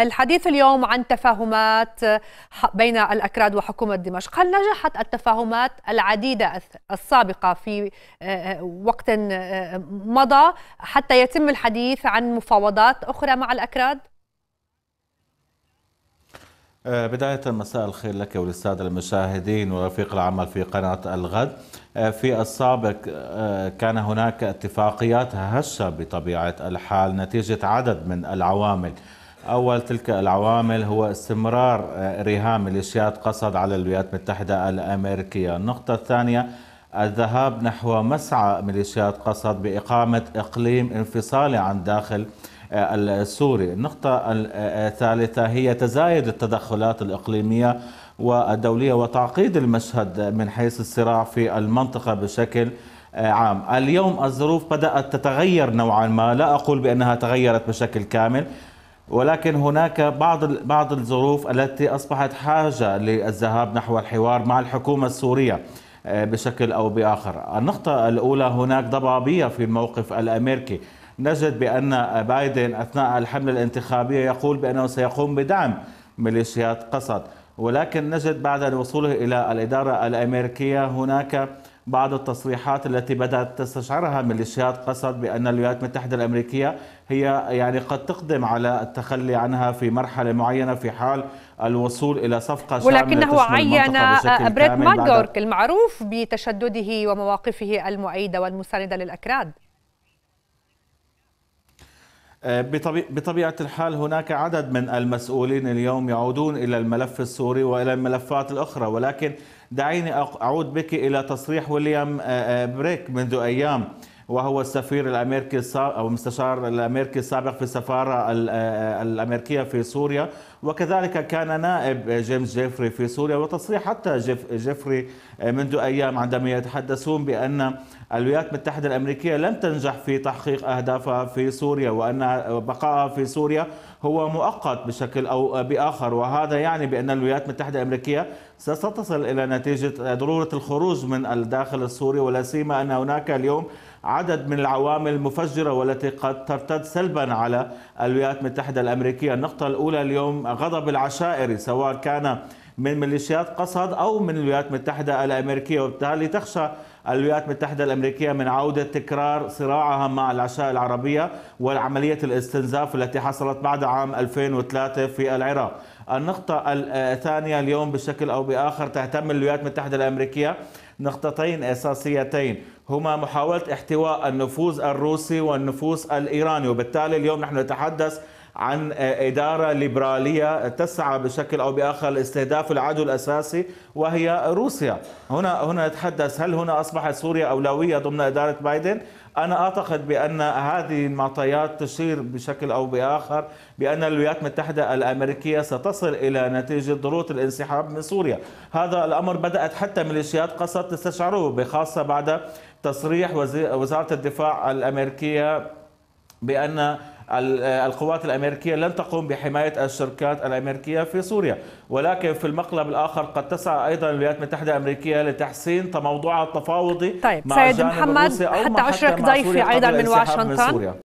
الحديث اليوم عن تفاهمات بين الأكراد وحكومة دمشق هل نجحت التفاهمات العديدة السابقة في آه، آه، وقت آه، مضى حتى يتم الحديث عن مفاوضات أخرى مع الأكراد؟ بداية مساء الخير لك وللسادة المشاهدين ورفيق العمل في قناة الغد في السابق كان هناك اتفاقيات هشة بطبيعة الحال نتيجة عدد من العوامل أول تلك العوامل هو استمرار آه، رهان ميليشيات قسد على الولايات المتحدة الأمريكية النقطة الثانية الذهاب نحو مسعى ميليشيات قسد بإقامة إقليم انفصالي عن داخل آه، السوري النقطة آه، الثالثة هي تزايد التدخلات الإقليمية والدولية وتعقيد المشهد من حيث الصراع في المنطقة بشكل عام اليوم الظروف بدأت تتغير نوعا ما لا أقول بأنها تغيرت بشكل كامل ولكن هناك بعض بعض الظروف التي اصبحت حاجه للذهاب نحو الحوار مع الحكومه السوريه آه، بشكل او باخر. النقطه الاولى هناك ضبابيه في الموقف الامريكي. نجد بان بايدن اثناء الحمله الانتخابيه يقول بانه سيقوم بدعم ميليشيات قسد، ولكن نجد بعد وصوله الى الاداره الامريكيه هناك بعض التصريحات التي بدأت تستشعرها ميليشيات قسد بأن الولايات المتحدة الأمريكية هي يعني قد تقدم على التخلي عنها في مرحلة معينة في حال الوصول إلى صفقة شاملة ولكنه عين آه، بريت ماجورك المعروف بتشدده ومواقفه المؤيدة والمساندة للأكراد آه، بطبيعة الحال هناك عدد من المسؤولين اليوم يعودون إلى الملف السوري وإلى الملفات الأخرى ولكن دعيني أعود بك إلى تصريح ويليام آه، آه، بريك منذ أيام وهو السفير الامريكي السابق او المستشار الامريكي السابق في السفاره آه، آه، الامريكيه في سوريا وكذلك كان نائب جيمس جيفري في سوريا وتصريح حتى جيف جيفري آه، منذ ايام عندما يتحدثون بان الولايات المتحده الامريكيه لم تنجح في تحقيق اهدافها في سوريا وان بقائها في سوريا هو مؤقت بشكل او باخر وهذا يعني بان الولايات المتحده الامريكيه ستصل الى نتيجه ضروره الخروج من الداخل السوري ولا سيما ان هناك اليوم عدد من العوامل المفجرة والتي قد ترتد سلبا على الولايات المتحدة الأمريكية النقطة الأولى اليوم غضب العشائري سواء كان من ميليشيات قصد أو من الولايات المتحدة الأمريكية وبالتالي تخشى الولايات المتحدة الأمريكية من عودة تكرار صراعها مع العشائر العربية والعملية الاستنزاف التي حصلت بعد عام 2003 في العراق النقطة الثانية آه، اليوم بشكل أو بآخر تهتم الولايات المتحدة الأمريكية نقطتين أساسيتين هما محاولة احتواء النفوذ الروسي والنفوذ الإيراني وبالتالي اليوم نحن نتحدث عن آه، إدارة ليبرالية تسعى بشكل أو بآخر لاستهداف العدو الأساسي وهي روسيا هنا هنا نتحدث هل هنا أصبحت سوريا أولوية ضمن إدارة بايدن أنا أعتقد بأن هذه المعطيات تشير بشكل أو بآخر بأن الولايات المتحدة الأمريكية ستصل إلى نتيجة ضروره الانسحاب من سوريا هذا الأمر بدأت حتى ميليشيات قصد تستشعره بخاصة بعد تصريح وزارة الدفاع الأمريكية بأن آه، القوات الأمريكية لن تقوم بحماية الشركات الأمريكية في سوريا ولكن في المقلب الآخر قد تسعى أيضا الولايات المتحدة الأمريكية لتحسين تموضوعها التفاوضي طيب مع سيد محمد حتى عشرك ضيفي أيضا من واشنطن